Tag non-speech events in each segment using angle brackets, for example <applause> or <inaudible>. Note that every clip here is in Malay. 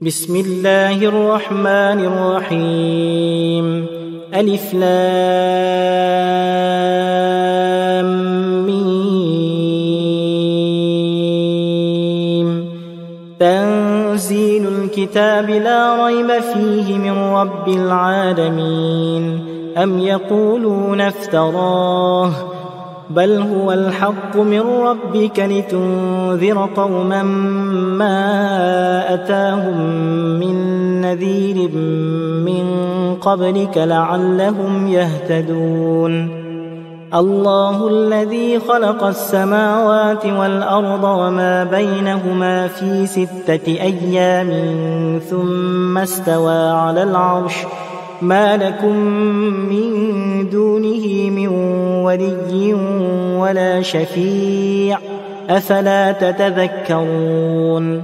بسم الله الرحمن الرحيم ألف لام ميم تنزيل الكتاب لا ريب فيه من رب العالمين أم يقولون افتراه بل هو الحق من ربك لتنذر قوما ما أتاهم من نذير من قبلك لعلهم يهتدون الله الذي خلق السماوات والأرض وما بينهما في ستة أيام ثم استوى على العرش ۖ ما لكم من دونه من ولي ولا شفيع أفلا تتذكرون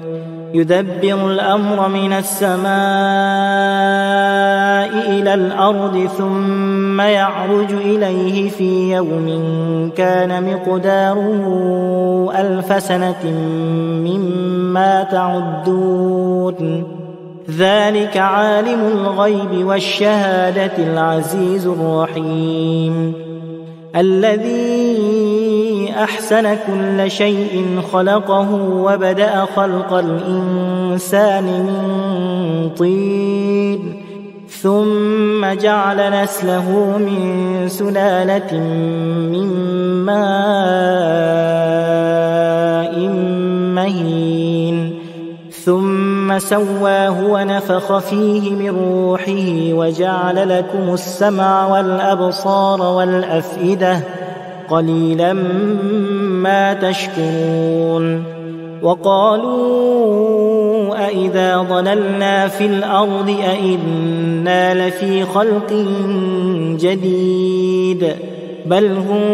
يدبر الأمر من السماء إلى الأرض ثم يعرج إليه في يوم كان مقداره ألف سنة مما تعدون ذلك عالم الغيب والشهاده العزيز الرحيم الذي احسن كل شيء خلقه وبدا خلق الانسان من طين ثم جعل نسله من سلاله من ماء مهين ثم سواه ونفخ فيه من روحه وجعل لكم السمع والابصار والافئده قليلا ما تشكرون وقالوا أإذا ضللنا في الأرض أإنا لفي خلق جديد بل هم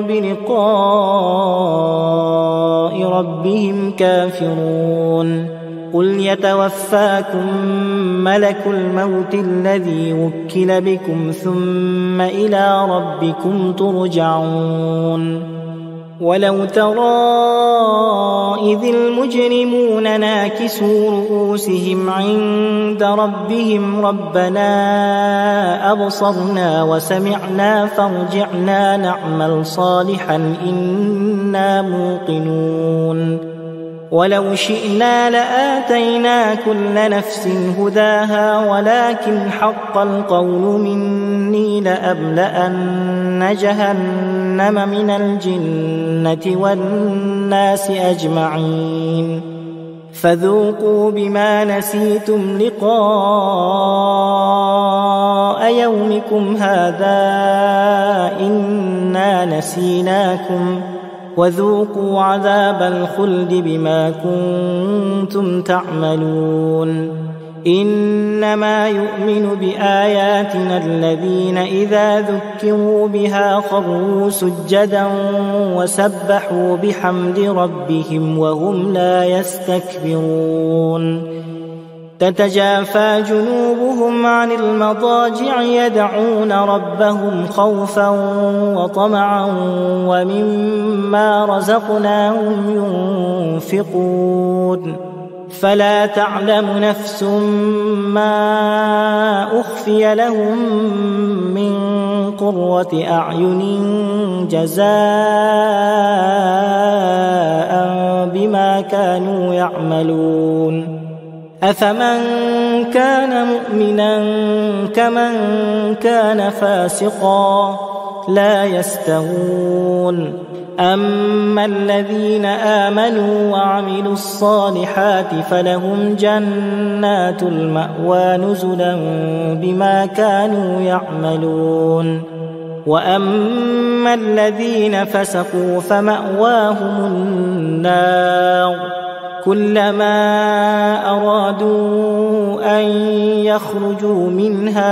بلقاء ربهم كافرون قل يتوفاكم ملك الموت الذي وكل بكم ثم الى ربكم ترجعون ولو ترى اذ المجرمون ناكسوا رؤوسهم عند ربهم ربنا ابصرنا وسمعنا فارجعنا نعمل صالحا انا موقنون ولو شئنا لاتينا كل نفس هداها ولكن حق القول مني لاملان جهنم من الجنه والناس اجمعين فذوقوا بما نسيتم لقاء يومكم هذا انا نسيناكم وذوقوا عذاب الخلد بما كنتم تعملون انما يؤمن باياتنا الذين اذا ذكروا بها خروا سجدا وسبحوا بحمد ربهم وهم لا يستكبرون تتجافى جنوبهم عن المضاجع يدعون ربهم خوفا وطمعا ومما رزقناهم ينفقون فلا تعلم نفس ما اخفي لهم من قره اعين جزاء بما كانوا يعملون أفمن كان مؤمنا كمن كان فاسقا لا يستوون أما الذين آمنوا وعملوا الصالحات فلهم جنات المأوى نزلا بما كانوا يعملون وأما الذين فسقوا فمأواهم النار كلما ارادوا ان يخرجوا منها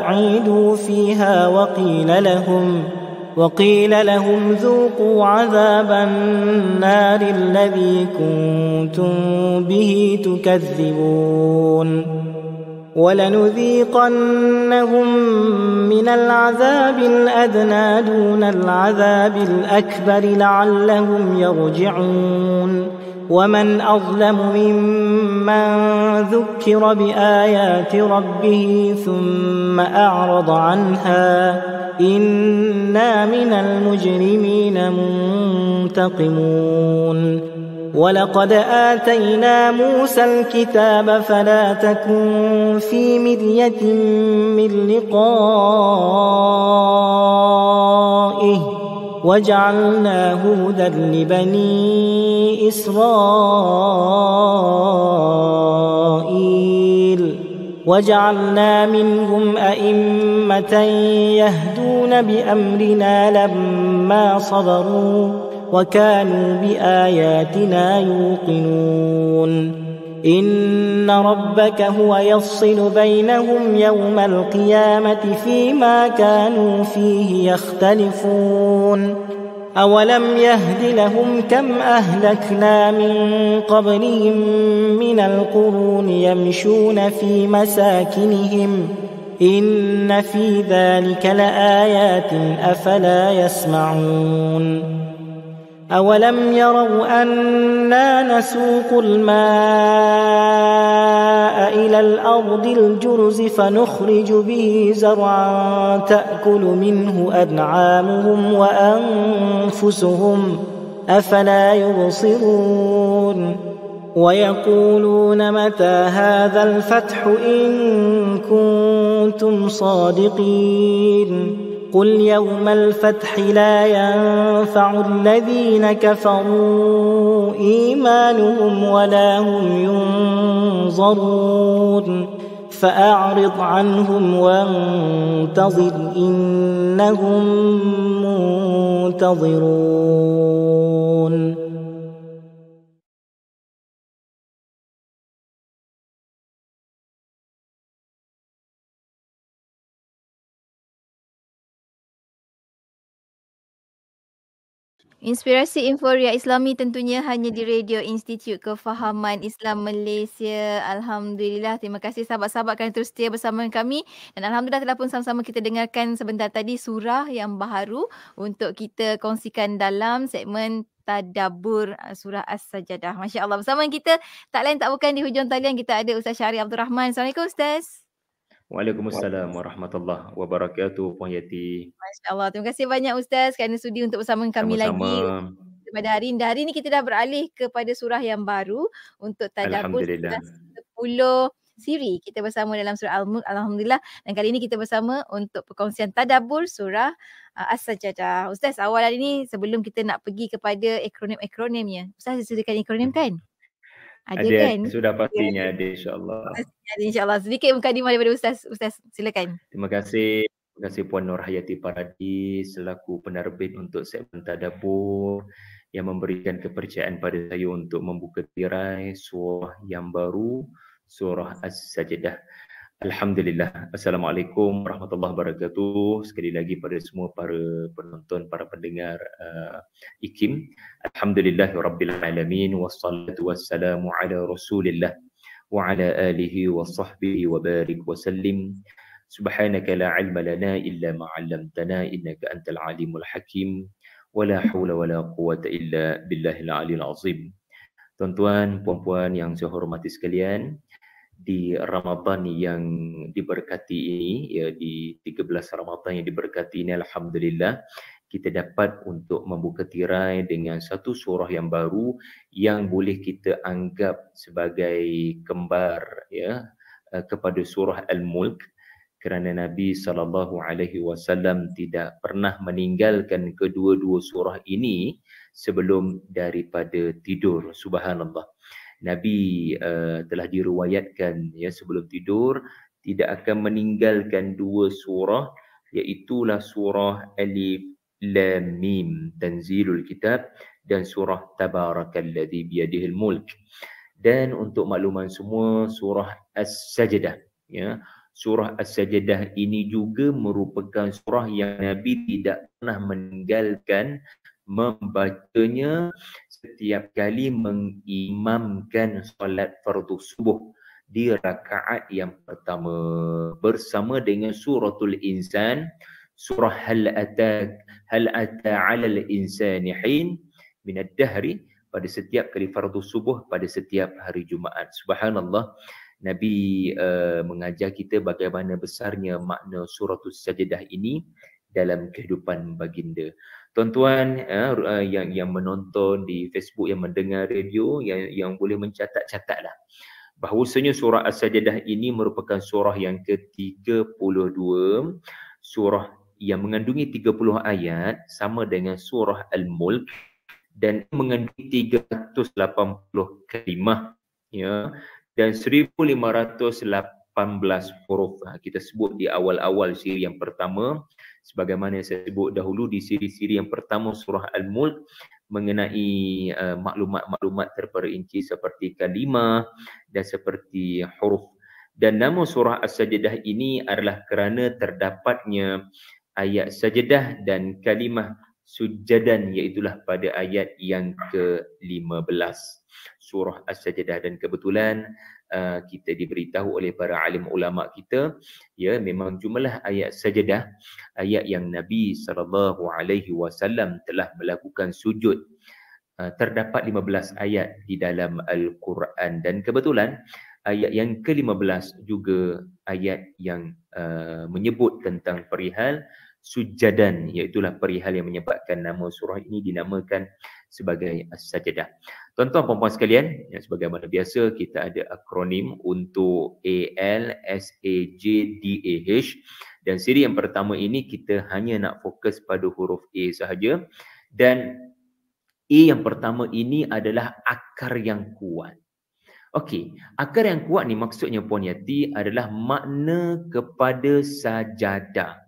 اعيدوا فيها وقيل لهم وقيل لهم ذوقوا عذاب النار الذي كنتم به تكذبون ولنذيقنهم من العذاب الادنى دون العذاب الاكبر لعلهم يرجعون ومن اظلم ممن ذكر بايات ربه ثم اعرض عنها انا من المجرمين منتقمون ولقد اتينا موسى الكتاب فلا تكن في مديه من لقائه وجعلناه هدى لبني إسرائيل وجعلنا منهم أئمة يهدون بأمرنا لما صبروا وكانوا بآياتنا يوقنون ان ربك هو يفصل بينهم يوم القيامه فيما كانوا فيه يختلفون اولم يهد لهم كم اهلكنا من قبلهم من القرون يمشون في مساكنهم ان في ذلك لايات افلا يسمعون أولم يروا أنا نسوق الماء إلى الأرض الجرز فنخرج به زرعا تأكل منه أنعامهم وأنفسهم أفلا يبصرون ويقولون متى هذا الفتح إن كنتم صادقين قل يوم الفتح لا ينفع الذين كفروا ايمانهم ولا هم ينظرون فاعرض عنهم وانتظر انهم منتظرون Inspirasi Inforia Islami tentunya hanya di Radio Institute Kefahaman Islam Malaysia. Alhamdulillah. Terima kasih sahabat-sahabat kerana terus setia bersama kami. Dan Alhamdulillah telah pun sama-sama kita dengarkan sebentar tadi surah yang baharu untuk kita kongsikan dalam segmen Tadabur eh, Surah As-Sajadah. Masya Allah bersama kita. Tak lain tak bukan di hujung talian kita ada Ustaz Syari Abdul Rahman. Assalamualaikum Ustaz. Waalaikumsalam warahmatullahi wabarakatuh Puan Yati. Masya-Allah. Terima kasih banyak ustaz kerana sudi untuk bersama kami lagi. Pada hari ini, hari ini kita dah beralih kepada surah yang baru untuk tadabbur surah 10 siri kita bersama dalam surah Al-Mulk alhamdulillah dan kali ini kita bersama untuk perkongsian tadabbur surah uh, As-Sajdah. Ustaz awal hari ini sebelum kita nak pergi kepada akronim-akronimnya. Ustaz sediakan akronim kan? Ada, ada kan? Sudah pastinya ada, ada pertanyaan insyaAllah. Sedikit muka mukadimah daripada Ustaz. Ustaz silakan. Terima kasih. Terima kasih Puan Nur Hayati Paradi selaku penerbit untuk segmen Tadabur yang memberikan kepercayaan pada saya untuk membuka tirai surah yang baru, surah As-Sajdah. Alhamdulillah. Assalamualaikum warahmatullahi wabarakatuh. Sekali lagi pada semua para penonton, para pendengar uh, IKIM. Alhamdulillah. Rabbil Alamin. Wassalatu wassalamu ala Rasulillah. وعلى آله وصحبه وبارك وسلم سبحانك لا علم لنا إلا ما علمتنا إنك أنت العليم الحكيم ولا حول ولا قوة إلا بالله العلي العظيم Tuan-tuan, puan-puan yang saya hormati sekalian di Ramadan yang diberkati ini ya di 13 Ramadan yang diberkati ini alhamdulillah kita dapat untuk membuka tirai dengan satu surah yang baru yang boleh kita anggap sebagai kembar ya eh, kepada surah al-mulk kerana Nabi sallallahu alaihi wasallam tidak pernah meninggalkan kedua-dua surah ini sebelum daripada tidur subhanallah Nabi uh, telah diriwayatkan ya sebelum tidur tidak akan meninggalkan dua surah iaitu lah surah alif lam mim tanzilul kitab dan surah tabarakalladzi biyadihil mulk dan untuk makluman semua surah as-sajdah ya surah as-sajdah ini juga merupakan surah yang nabi tidak pernah meninggalkan membacanya setiap kali mengimamkan solat fardu subuh di rakaat yang pertama bersama dengan suratul insan surah hal ataka hal ada alal insani hin min ad-dahri pada setiap kali fardu subuh pada setiap hari Jumaat. Subhanallah. Nabi uh, mengajar kita bagaimana besarnya makna surah sajadah ini dalam kehidupan baginda. Tuan-tuan uh, yang yang menonton di Facebook yang mendengar radio yang yang boleh mencatat catatlah. bahwasanya surah As-Sajdah ini merupakan surah yang ke-32 surah yang mengandungi 30 ayat sama dengan surah Al-Mulk dan mengandungi 380 kalimah ya dan 1518 huruf ha, kita sebut di awal-awal siri yang pertama sebagaimana saya sebut dahulu di siri-siri yang pertama surah Al-Mulk mengenai uh, maklumat-maklumat terperinci seperti kalimah dan seperti huruf dan nama surah As-Sajdah ini adalah kerana terdapatnya ayat sajadah dan kalimah sujadan iaitulah pada ayat yang ke-15 surah as-sajadah dan kebetulan uh, kita diberitahu oleh para alim ulama kita ya memang jumlah ayat sajadah ayat yang Nabi sallallahu alaihi wasallam telah melakukan sujud uh, terdapat 15 ayat di dalam al-Quran dan kebetulan ayat yang ke-15 juga ayat yang uh, menyebut tentang perihal sujadan iaitu perihal yang menyebabkan nama surah ini dinamakan sebagai as-sajadah. Tuan-tuan puan-puan sekalian, ya, sebagaimana biasa kita ada akronim untuk A L S A J D A H dan siri yang pertama ini kita hanya nak fokus pada huruf A sahaja dan A yang pertama ini adalah akar yang kuat. Okey, akar yang kuat ni maksudnya puan Yati adalah makna kepada sajadah.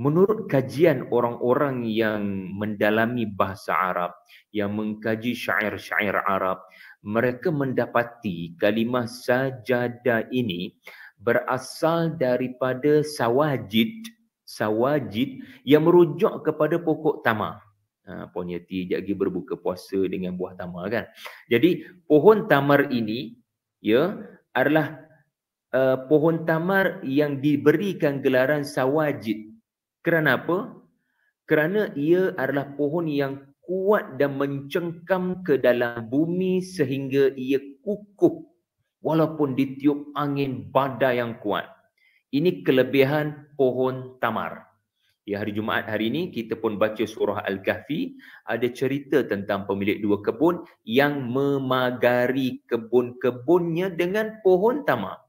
Menurut kajian orang-orang yang mendalami bahasa Arab, yang mengkaji syair-syair Arab, mereka mendapati kalimah sajadah ini berasal daripada sawajid sawajid yang merujuk kepada pokok tamar. Ha, Yati sekejap lagi berbuka puasa dengan buah tamar kan. Jadi pohon tamar ini ya adalah uh, pohon tamar yang diberikan gelaran sawajid kerana apa? Kerana ia adalah pohon yang kuat dan mencengkam ke dalam bumi sehingga ia kukuh walaupun ditiup angin badai yang kuat. Ini kelebihan pohon tamar. Ya hari Jumaat hari ini kita pun baca surah Al-Kahfi ada cerita tentang pemilik dua kebun yang memagari kebun-kebunnya dengan pohon tamar.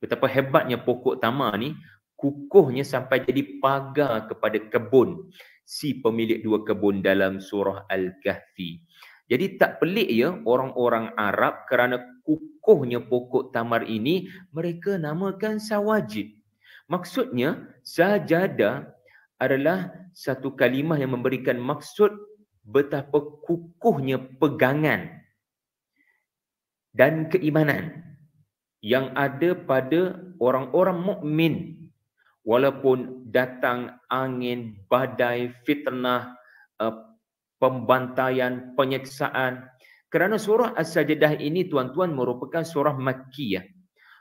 Betapa hebatnya pokok tamar ni kukuhnya sampai jadi pagar kepada kebun si pemilik dua kebun dalam surah Al-Kahfi. Jadi tak pelik ya orang-orang Arab kerana kukuhnya pokok tamar ini mereka namakan sawajid. Maksudnya sajada adalah satu kalimah yang memberikan maksud betapa kukuhnya pegangan dan keimanan yang ada pada orang-orang mukmin walaupun datang angin badai fitnah eh, pembantaian penyeksaan kerana surah as-sajdah ini tuan-tuan merupakan surah makkiyah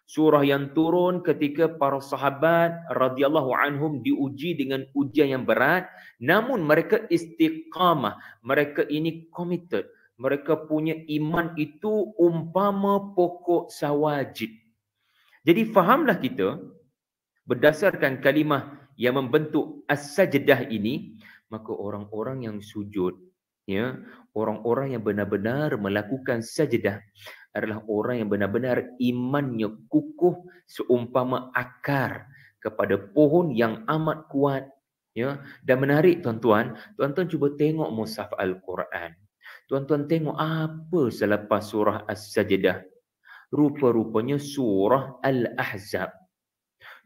surah yang turun ketika para sahabat radhiyallahu anhum diuji dengan ujian yang berat namun mereka istiqamah mereka ini committed mereka punya iman itu umpama pokok sawajid jadi fahamlah kita berdasarkan kalimah yang membentuk as-sajdah ini maka orang-orang yang sujud ya orang-orang yang benar-benar melakukan sajdah adalah orang yang benar-benar imannya kukuh seumpama akar kepada pohon yang amat kuat ya dan menarik tuan-tuan tuan-tuan cuba tengok mushaf al-Quran tuan-tuan tengok apa selepas surah as-sajdah rupa-rupanya surah al-ahzab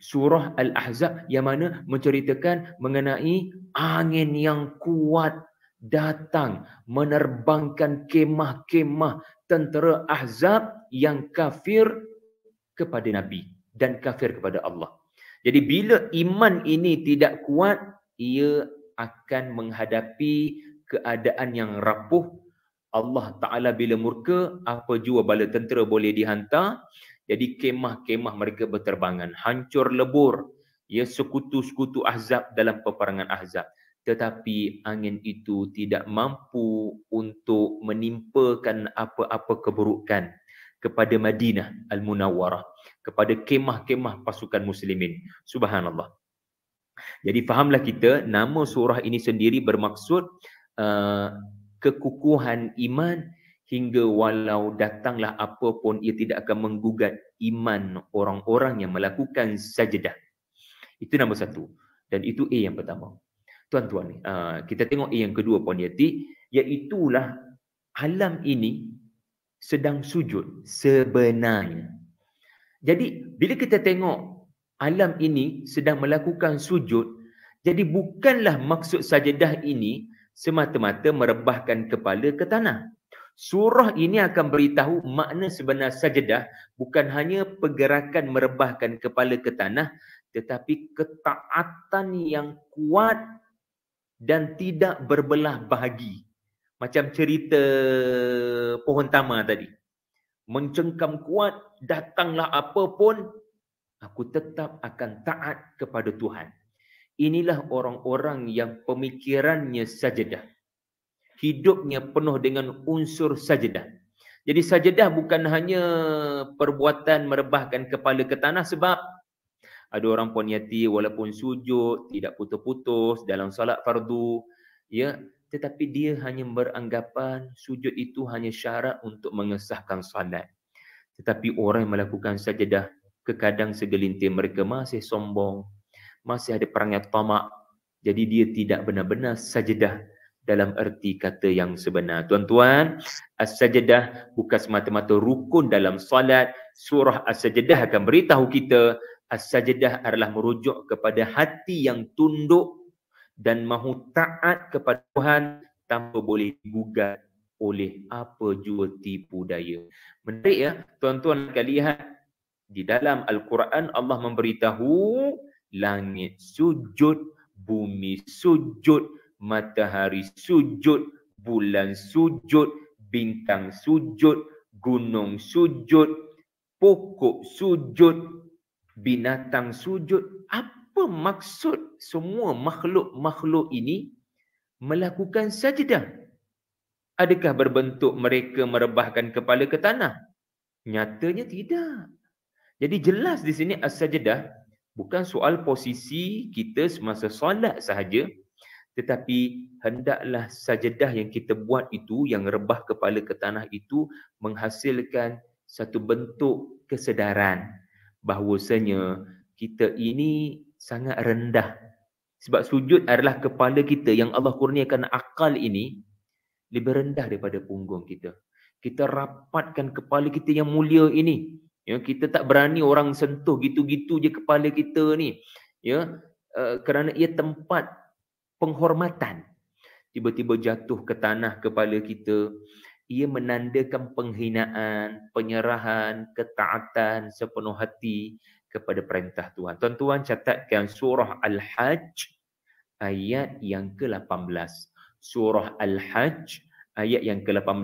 surah Al-Ahzab yang mana menceritakan mengenai angin yang kuat datang menerbangkan kemah-kemah tentera Ahzab yang kafir kepada Nabi dan kafir kepada Allah. Jadi bila iman ini tidak kuat, ia akan menghadapi keadaan yang rapuh. Allah Ta'ala bila murka, apa jua bala tentera boleh dihantar. Jadi kemah-kemah mereka berterbangan, hancur lebur ya sekutu-sekutu ahzab dalam peperangan ahzab. Tetapi angin itu tidak mampu untuk menimpakan apa-apa keburukan kepada Madinah Al-Munawwarah, kepada kemah-kemah pasukan muslimin. Subhanallah. Jadi fahamlah kita nama surah ini sendiri bermaksud uh, kekukuhan iman hingga walau datanglah apa pun ia tidak akan menggugat iman orang-orang yang melakukan sajadah. Itu nombor satu. Dan itu A yang pertama. Tuan-tuan, ah, kita tengok A yang kedua pun yaitu iaitulah alam ini sedang sujud sebenarnya. Jadi bila kita tengok alam ini sedang melakukan sujud, jadi bukanlah maksud sajadah ini semata-mata merebahkan kepala ke tanah. Surah ini akan beritahu makna sebenar sajadah bukan hanya pergerakan merebahkan kepala ke tanah tetapi ketaatan yang kuat dan tidak berbelah bahagi. Macam cerita pohon tamar tadi. Mencengkam kuat, datanglah apa pun, aku tetap akan taat kepada Tuhan. Inilah orang-orang yang pemikirannya sajadah hidupnya penuh dengan unsur sajadah. Jadi sajadah bukan hanya perbuatan merebahkan kepala ke tanah sebab ada orang pun yati walaupun sujud tidak putus-putus dalam salat fardu ya tetapi dia hanya beranggapan sujud itu hanya syarat untuk mengesahkan salat. Tetapi orang yang melakukan sajadah kekadang segelintir mereka masih sombong, masih ada perangai tamak. Jadi dia tidak benar-benar sajadah dalam erti kata yang sebenar. Tuan-tuan, as-sajadah bukan semata-mata rukun dalam solat. Surah as-sajadah akan beritahu kita as-sajadah adalah merujuk kepada hati yang tunduk dan mahu taat kepada Tuhan tanpa boleh digugat oleh apa jua tipu daya. Menarik ya, tuan-tuan akan lihat di dalam Al-Quran Allah memberitahu langit sujud, bumi sujud, matahari sujud, bulan sujud, bintang sujud, gunung sujud, pokok sujud, binatang sujud. Apa maksud semua makhluk-makhluk ini melakukan sajdah? Adakah berbentuk mereka merebahkan kepala ke tanah? Nyatanya tidak. Jadi jelas di sini as-sajdah bukan soal posisi kita semasa solat sahaja tetapi hendaklah sajadah yang kita buat itu yang rebah kepala ke tanah itu menghasilkan satu bentuk kesedaran bahawasanya kita ini sangat rendah sebab sujud adalah kepala kita yang Allah kurniakan akal ini lebih rendah daripada punggung kita kita rapatkan kepala kita yang mulia ini ya kita tak berani orang sentuh gitu-gitu je kepala kita ni ya uh, kerana ia tempat penghormatan tiba-tiba jatuh ke tanah kepala kita ia menandakan penghinaan penyerahan ketaatan sepenuh hati kepada perintah Tuhan tuan-tuan catatkan surah al-hajj ayat yang ke-18 surah al-hajj ayat yang ke-18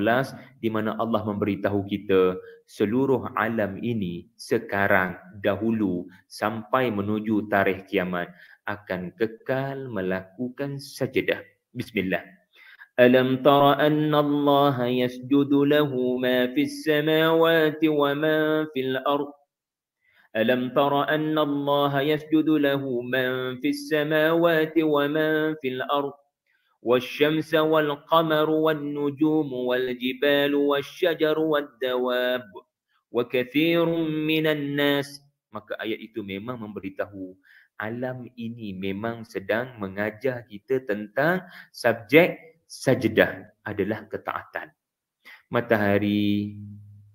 di mana Allah memberitahu kita seluruh alam ini sekarang dahulu sampai menuju tarikh kiamat akan kekal melakukan sajadah. Bismillah. Alam tara anna Allah yasjudu lahu ma fis samawati wa ma fil ardh ألم تر Allah الله يسجد له من في السماوات ومن في الأرض والشمس والقمر والنجوم والجبال والشجر والدواب وكثير من الناس maka ayat itu memang memberitahu alam ini memang sedang mengajar kita tentang subjek sajdah adalah ketaatan matahari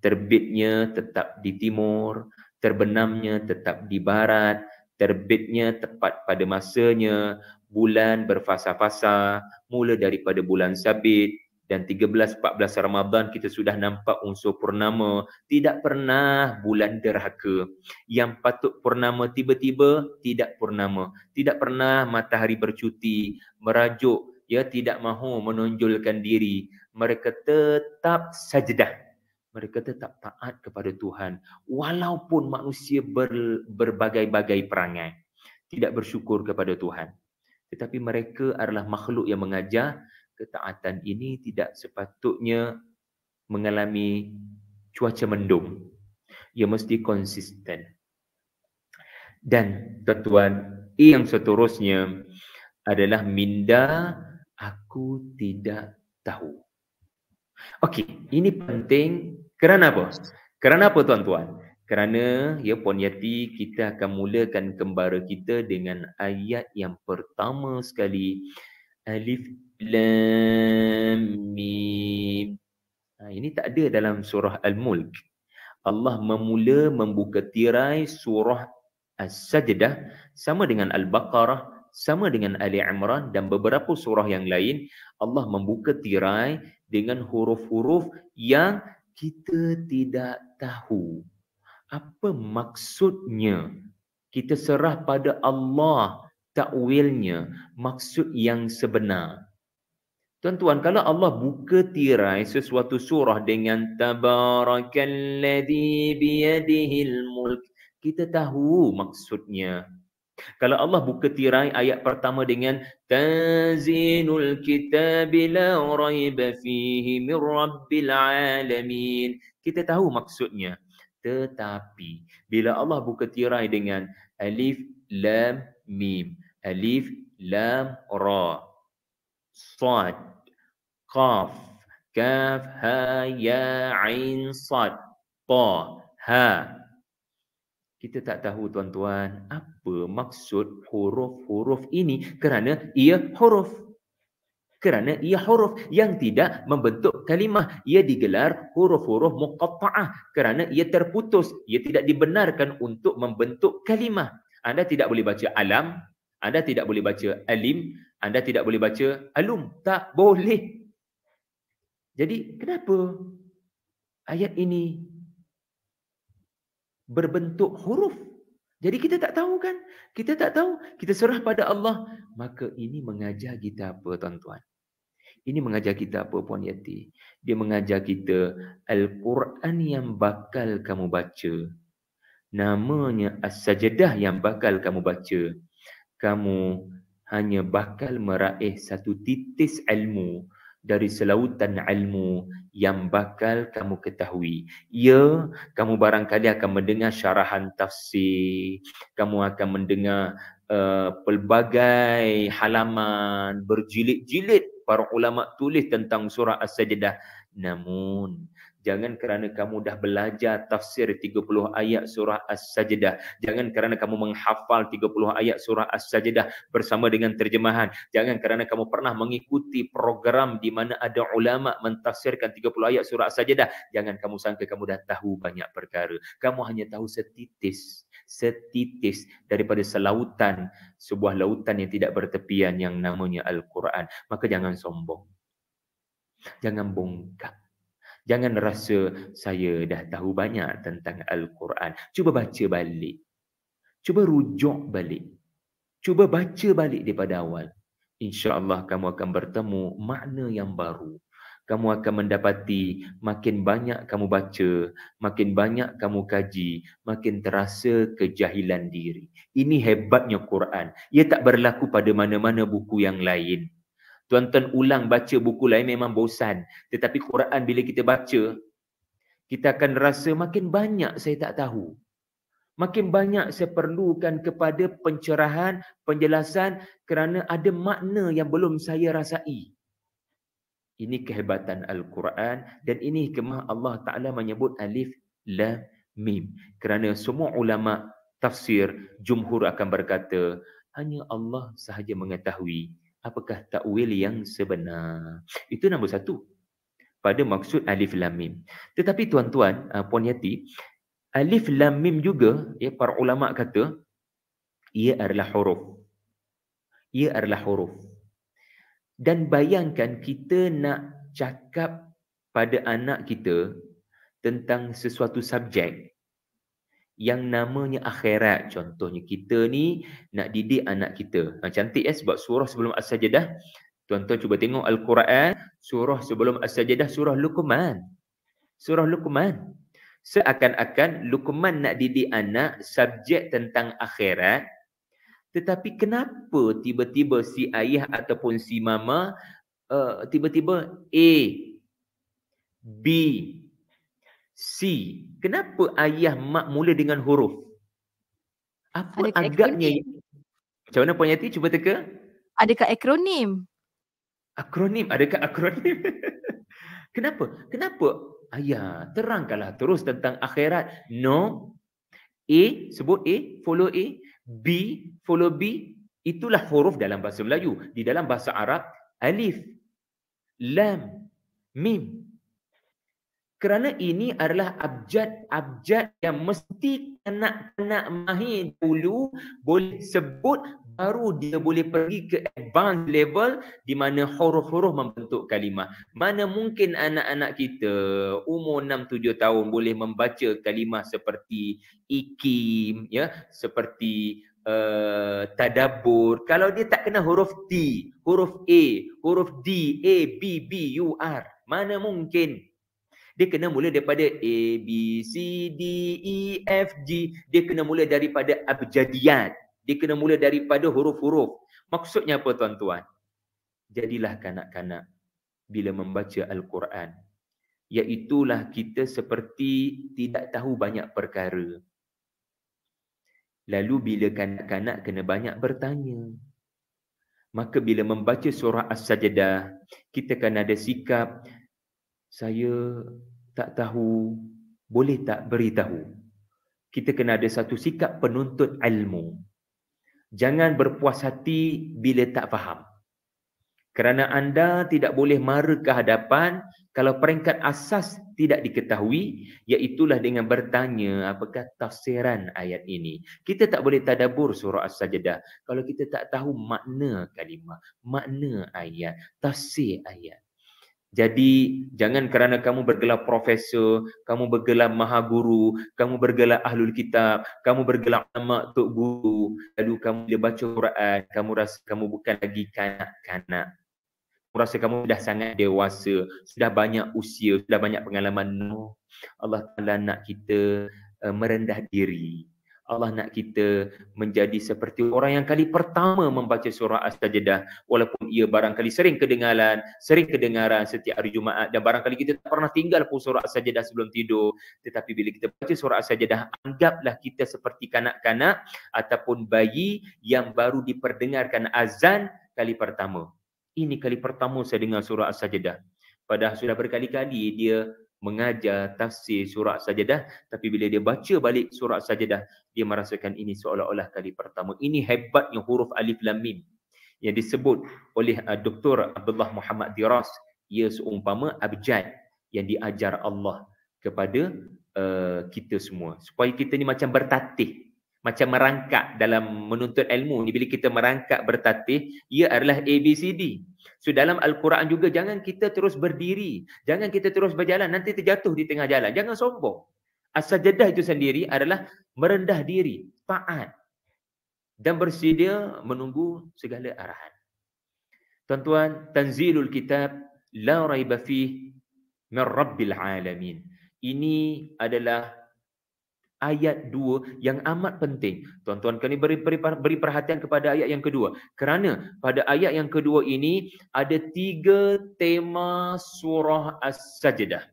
terbitnya tetap di timur terbenamnya tetap di barat terbitnya tepat pada masanya bulan berfasa-fasa mula daripada bulan sabit dan 13 14 ramadhan kita sudah nampak unsur purnama tidak pernah bulan deraka yang patut purnama tiba-tiba tidak purnama tidak pernah matahari bercuti merajuk ya tidak mahu menonjolkan diri mereka tetap sajdah mereka tetap taat kepada Tuhan walaupun manusia ber, berbagai-bagai perangai tidak bersyukur kepada Tuhan tetapi mereka adalah makhluk yang mengajar ketaatan ini tidak sepatutnya mengalami cuaca mendung ia mesti konsisten dan tuan-tuan yang seterusnya adalah minda aku tidak tahu okey ini penting kerana apa kerana apa tuan-tuan kerana ya Puan Yati kita akan mulakan kembara kita dengan ayat yang pertama sekali Alif Lam Mim ha, ini tak ada dalam surah Al-Mulk Allah memula membuka tirai surah As-Sajdah sama dengan Al-Baqarah sama dengan Ali Imran dan beberapa surah yang lain Allah membuka tirai dengan huruf-huruf yang kita tidak tahu apa maksudnya kita serah pada Allah takwilnya maksud yang sebenar Tuan-tuan, kalau Allah buka tirai sesuatu surah dengan tabarakalladhi biyadihil mulk, kita tahu maksudnya. Kalau Allah buka tirai ayat pertama dengan tazinul kitabi la raiba fihi min rabbil alamin, kita tahu maksudnya tetapi bila Allah buka tirai dengan alif lam mim alif lam ra sad qaf kaf ha ya ain sad ta ha kita tak tahu tuan-tuan apa maksud huruf-huruf ini kerana ia huruf kerana ia huruf yang tidak membentuk kalimah ia digelar huruf-huruf muqatta'ah kerana ia terputus ia tidak dibenarkan untuk membentuk kalimah anda tidak boleh baca alam anda tidak boleh baca alim anda tidak boleh baca alum tak boleh jadi kenapa ayat ini berbentuk huruf jadi kita tak tahu kan? Kita tak tahu. Kita serah pada Allah. Maka ini mengajar kita apa tuan-tuan? Ini mengajar kita apa Puan Yati? Dia mengajar kita Al-Quran yang bakal kamu baca. Namanya As-Sajadah yang bakal kamu baca. Kamu hanya bakal meraih satu titis ilmu dari selautan ilmu yang bakal kamu ketahui. Ya, kamu barangkali akan mendengar syarahan tafsir. Kamu akan mendengar uh, pelbagai halaman berjilid-jilid para ulama tulis tentang surah As-Sajdah. Namun Jangan kerana kamu dah belajar tafsir 30 ayat surah As-Sajdah. Jangan kerana kamu menghafal 30 ayat surah As-Sajdah bersama dengan terjemahan. Jangan kerana kamu pernah mengikuti program di mana ada ulama mentafsirkan 30 ayat surah As-Sajdah. Jangan kamu sangka kamu dah tahu banyak perkara. Kamu hanya tahu setitis setitis daripada selautan sebuah lautan yang tidak bertepian yang namanya Al-Quran. Maka jangan sombong. Jangan bongkak. Jangan rasa saya dah tahu banyak tentang Al-Quran. Cuba baca balik. Cuba rujuk balik. Cuba baca balik daripada awal. Insya Allah kamu akan bertemu makna yang baru. Kamu akan mendapati makin banyak kamu baca, makin banyak kamu kaji, makin terasa kejahilan diri. Ini hebatnya Quran. Ia tak berlaku pada mana-mana buku yang lain tuan-tuan ulang baca buku lain memang bosan tetapi Quran bila kita baca kita akan rasa makin banyak saya tak tahu makin banyak saya perlukan kepada pencerahan penjelasan kerana ada makna yang belum saya rasai ini kehebatan al-Quran dan ini kemah Allah Taala menyebut alif lam mim kerana semua ulama tafsir jumhur akan berkata hanya Allah sahaja mengetahui apakah takwil yang sebenar. Itu nombor satu pada maksud alif lam mim. Tetapi tuan-tuan, uh, puan Yati, alif lam mim juga ya para ulama kata ia adalah huruf. Ia adalah huruf. Dan bayangkan kita nak cakap pada anak kita tentang sesuatu subjek yang namanya akhirat. Contohnya kita ni nak didik anak kita. Ha, cantik ya eh? sebab surah sebelum As-Sajdah. Tuan-tuan cuba tengok Al-Quran. Surah sebelum As-Sajdah surah Luqman. Surah Luqman. Seakan-akan Luqman nak didik anak subjek tentang akhirat. Tetapi kenapa tiba-tiba si ayah ataupun si mama uh, tiba-tiba A, B, C kenapa ayah mak mula dengan huruf? Apa Adakah agaknya? Akronim. Macam mana Puan Yati? Cuba teka. Adakah akronim? Akronim? Adakah akronim? <laughs> kenapa? Kenapa? Ayah, terangkanlah terus tentang akhirat. No. A, sebut A, follow A. B, follow B. Itulah huruf dalam bahasa Melayu. Di dalam bahasa Arab, alif, lam, mim kerana ini adalah abjad-abjad yang mesti kanak-kanak mahir dulu boleh sebut baru dia boleh pergi ke advanced level di mana huruf-huruf membentuk kalimah. Mana mungkin anak-anak kita umur 6 7 tahun boleh membaca kalimah seperti ikim ya, seperti uh, tadabbur kalau dia tak kena huruf T, huruf A, huruf D, A B B U R. Mana mungkin dia kena mula daripada A, B, C, D, E, F, G. Dia kena mula daripada abjadiyat. Dia kena mula daripada huruf-huruf. Maksudnya apa tuan-tuan? Jadilah kanak-kanak bila membaca Al-Quran. Iaitulah kita seperti tidak tahu banyak perkara. Lalu bila kanak-kanak kena banyak bertanya. Maka bila membaca surah As-Sajdah, kita kena ada sikap saya tak tahu boleh tak beritahu kita kena ada satu sikap penuntut ilmu jangan berpuas hati bila tak faham kerana anda tidak boleh mara ke hadapan kalau peringkat asas tidak diketahui iaitulah dengan bertanya apakah tafsiran ayat ini kita tak boleh tadabur surah as-sajdah kalau kita tak tahu makna kalimah makna ayat tafsir ayat jadi jangan kerana kamu bergelar profesor, kamu bergelar maha guru, kamu bergelar ahlul kitab, kamu bergelar nama tok guru, lalu kamu dia baca Quran, kamu rasa kamu bukan lagi kanak-kanak. Kamu rasa kamu sudah sangat dewasa, sudah banyak usia, sudah banyak pengalaman. Allah Ta'ala nak kita uh, merendah diri. Allah nak kita menjadi seperti orang yang kali pertama membaca surah As-Sajdah walaupun ia barangkali sering kedengaran, sering kedengaran setiap hari Jumaat dan barangkali kita tak pernah tinggal pun surah As-Sajdah sebelum tidur tetapi bila kita baca surah As-Sajdah anggaplah kita seperti kanak-kanak ataupun bayi yang baru diperdengarkan azan kali pertama. Ini kali pertama saya dengar surah As-Sajdah. Padahal sudah berkali-kali dia mengajar tafsir surat sajadah tapi bila dia baca balik surat sajadah dia merasakan ini seolah-olah kali pertama ini hebatnya huruf alif lam mim yang disebut oleh uh, Dr. Abdullah Muhammad Diras ia seumpama abjad yang diajar Allah kepada uh, kita semua supaya kita ni macam bertatih macam merangkak dalam menuntut ilmu ni bila kita merangkak bertatih ia adalah A, B, C, D. So dalam Al-Quran juga jangan kita terus berdiri. Jangan kita terus berjalan. Nanti terjatuh di tengah jalan. Jangan sombong. As-sajadah itu sendiri adalah merendah diri. Taat. Dan bersedia menunggu segala arahan. Tuan-tuan, tanzilul kitab la raiba fih min rabbil alamin. Ini adalah ayat 2 yang amat penting. Tuan-tuan kena beri, beri, beri perhatian kepada ayat yang kedua. Kerana pada ayat yang kedua ini ada tiga tema surah As-Sajdah.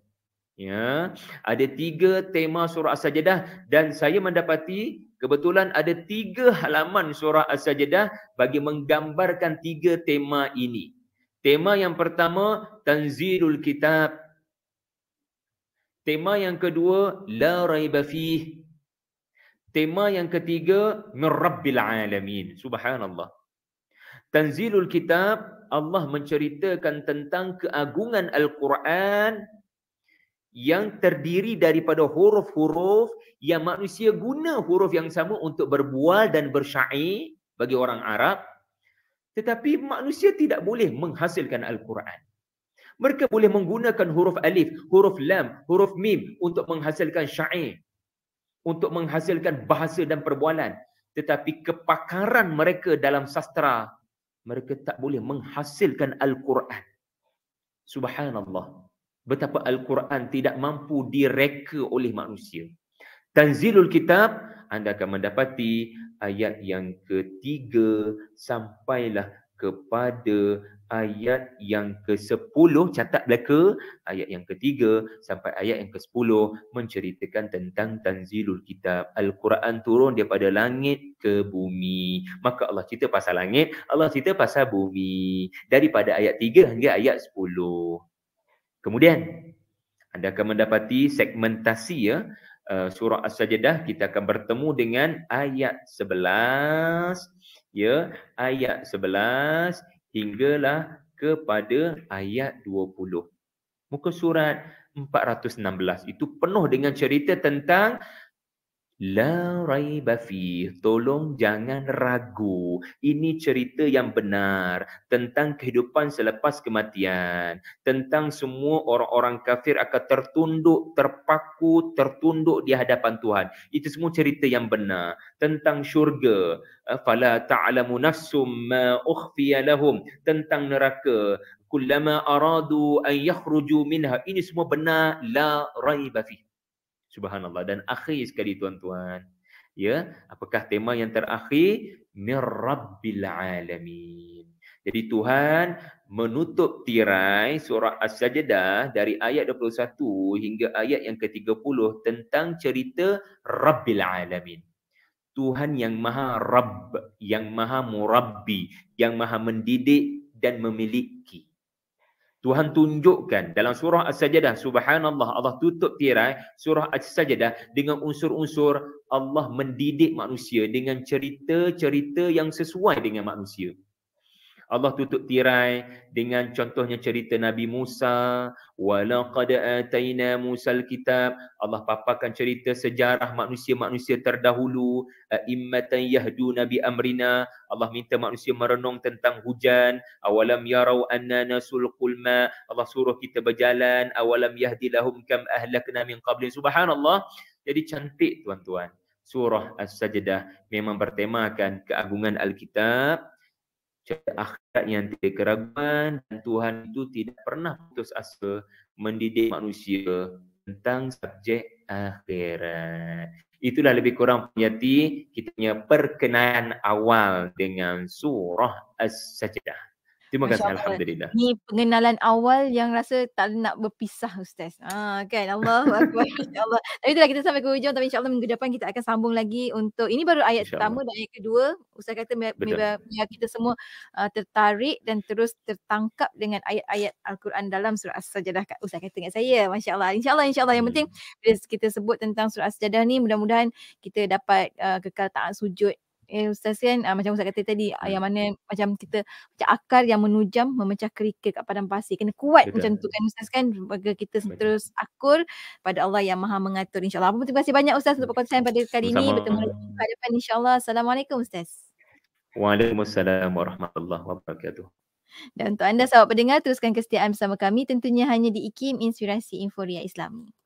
Ya, ada tiga tema surah As-Sajdah dan saya mendapati kebetulan ada tiga halaman surah As-Sajdah bagi menggambarkan tiga tema ini. Tema yang pertama Tanzilul Kitab Tema yang kedua la raiba fih. Tema yang ketiga min rabbil alamin. Subhanallah. Tanzilul kitab Allah menceritakan tentang keagungan Al-Quran yang terdiri daripada huruf-huruf yang manusia guna huruf yang sama untuk berbual dan bersyair bagi orang Arab tetapi manusia tidak boleh menghasilkan Al-Quran mereka boleh menggunakan huruf alif, huruf lam, huruf mim untuk menghasilkan syair, untuk menghasilkan bahasa dan perbualan. Tetapi kepakaran mereka dalam sastra, mereka tak boleh menghasilkan Al-Quran. Subhanallah. Betapa Al-Quran tidak mampu direka oleh manusia. Tanzilul Kitab, anda akan mendapati ayat yang ketiga sampailah kepada ayat yang ke-10 catat belaka ayat yang ketiga sampai ayat yang ke-10 menceritakan tentang tanzilul kitab al-Quran turun daripada langit ke bumi maka Allah cerita pasal langit Allah cerita pasal bumi daripada ayat 3 hingga ayat 10 kemudian anda akan mendapati segmentasi ya uh, surah as-sajdah kita akan bertemu dengan ayat 11 ya ayat 11 hinggalah kepada ayat 20 muka surat 416 itu penuh dengan cerita tentang La raiba fi, tolong jangan ragu. Ini cerita yang benar tentang kehidupan selepas kematian. Tentang semua orang-orang kafir akan tertunduk, terpaku, tertunduk di hadapan Tuhan. Itu semua cerita yang benar tentang syurga. Fala ta'lamu nafsum ma ukhfiya lahum tentang neraka. Kullama aradu an yakhruju minha. Ini semua benar la raiba fihi. Subhanallah. Dan akhir sekali tuan-tuan. Ya, apakah tema yang terakhir? Mir Alamin. Jadi Tuhan menutup tirai surah As-Sajdah dari ayat 21 hingga ayat yang ke-30 tentang cerita Rabbil Alamin. Tuhan yang maha Rabb, yang maha murabbi, yang maha mendidik dan memiliki. Tuhan tunjukkan dalam surah As-Sajdah subhanallah Allah tutup tirai surah As-Sajdah dengan unsur-unsur Allah mendidik manusia dengan cerita-cerita yang sesuai dengan manusia. Allah tutup tirai dengan contohnya cerita Nabi Musa walaqad atayna Musa alkitab Allah paparkan cerita sejarah manusia-manusia terdahulu immatan yahdu nabi amrina Allah minta manusia merenung tentang hujan awalam yarau anna nasul kulma. Allah suruh kita berjalan awalam yahdi lahum kam ahlakna min qabli subhanallah jadi cantik tuan-tuan surah as-sajdah memang bertemakan keagungan alkitab Syahadat akhirat yang tiada keraguan dan Tuhan itu tidak pernah putus asa mendidik manusia tentang subjek akhirat. Itulah lebih kurang penyati kita punya perkenalan awal dengan surah As-Sajdah. Terima kasih Masya Alhamdulillah. Ini pengenalan awal yang rasa tak nak berpisah Ustaz. Ha, ah, kan Allah. <laughs> InsyaAllah. Tapi itulah kita sampai ke hujung. Tapi insyaAllah minggu depan kita akan sambung lagi untuk. Ini baru ayat pertama dan ayat kedua. Ustaz kata biar kita semua uh, tertarik dan terus tertangkap dengan ayat-ayat Al-Quran dalam surah As-Sajadah. Ustaz kata dengan saya. MasyaAllah. InsyaAllah. InsyaAllah. Yang hmm. penting bila kita sebut tentang surah As-Sajadah ni. Mudah-mudahan kita dapat uh, kekal taat sujud eh, ustaz kan uh, macam ustaz kata tadi uh, yang mana macam kita macam akar yang menujam memecah kerikil kat padang pasir kena kuat Betul. macam tu kan ustaz kan bagi kita Betul. terus akur pada Allah yang Maha mengatur insyaallah. Apa terima kasih banyak ustaz untuk perkongsian pada kali ini bertemu lagi pada depan insyaallah. Assalamualaikum ustaz. Waalaikumsalam warahmatullahi wabarakatuh. Dan untuk anda sahabat pendengar teruskan kesetiaan bersama kami tentunya hanya di IKIM Inspirasi Inforia Islami.